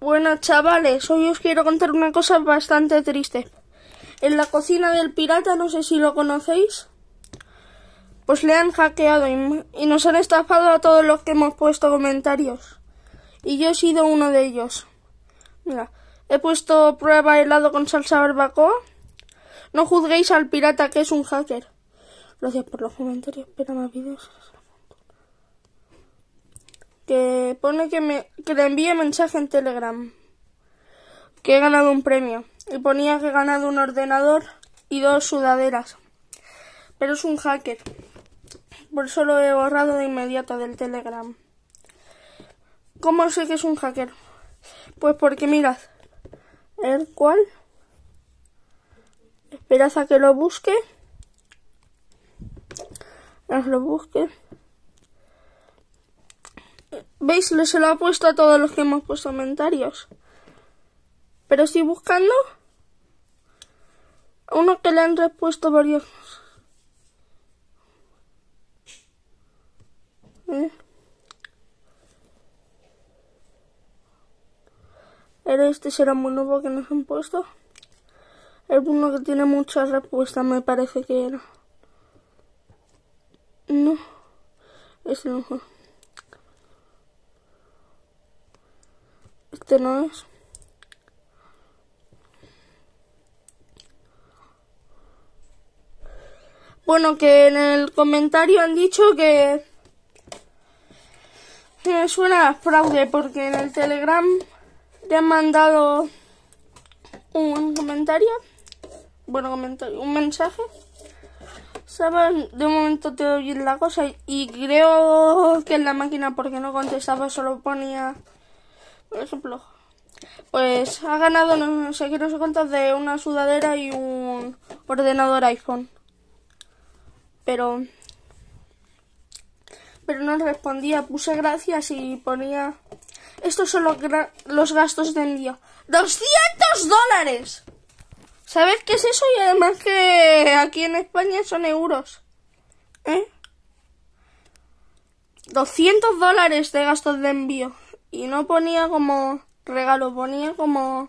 Buenas chavales, hoy os quiero contar una cosa bastante triste. En la cocina del pirata, no sé si lo conocéis, pues le han hackeado y, nos han estafado a todos los que hemos puesto comentarios. Y yo he sido uno de ellos. Mira, he puesto prueba helado con salsa barbacoa. No juzguéis al pirata que es un hacker. Gracias por los comentarios, espera más vídeos que pone que, me, que le envíe mensaje en Telegram, que he ganado un premio, y ponía que he ganado un ordenador y dos sudaderas, pero es un hacker, por eso lo he borrado de inmediato del Telegram. ¿Cómo sé que es un hacker? Pues porque mirad, el cual, esperad a que lo busque, os lo busque. ¿Veis? Se lo ha puesto a todos los que hemos puesto comentarios. Pero estoy buscando uno que le han repuesto varios. ¿Eh? Pero este será muy nuevo que nos han puesto. el uno que tiene muchas respuestas, me parece que era. No, es el mejor. Bueno, que en el comentario han dicho que me suena fraude porque en el Telegram le han mandado un comentario, bueno, comentario, un mensaje. Saben, de momento te doy la cosa y creo que en la máquina porque no contestaba solo ponía por ejemplo, pues ha ganado no sé qué, no sé de una sudadera y un ordenador iPhone. Pero. Pero no respondía, puse gracias y ponía. Estos son los, los gastos de envío. ¡200 dólares! ¿Sabes qué es eso? Y además que aquí en España son euros. ¿Eh? 200 dólares de gastos de envío y no ponía como regalo, ponía como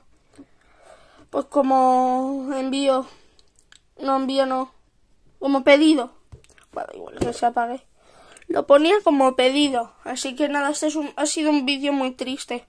pues como envío, no envío no, como pedido. Bueno, igual que se apague. Lo ponía como pedido, así que nada, este ha sido un vídeo muy triste.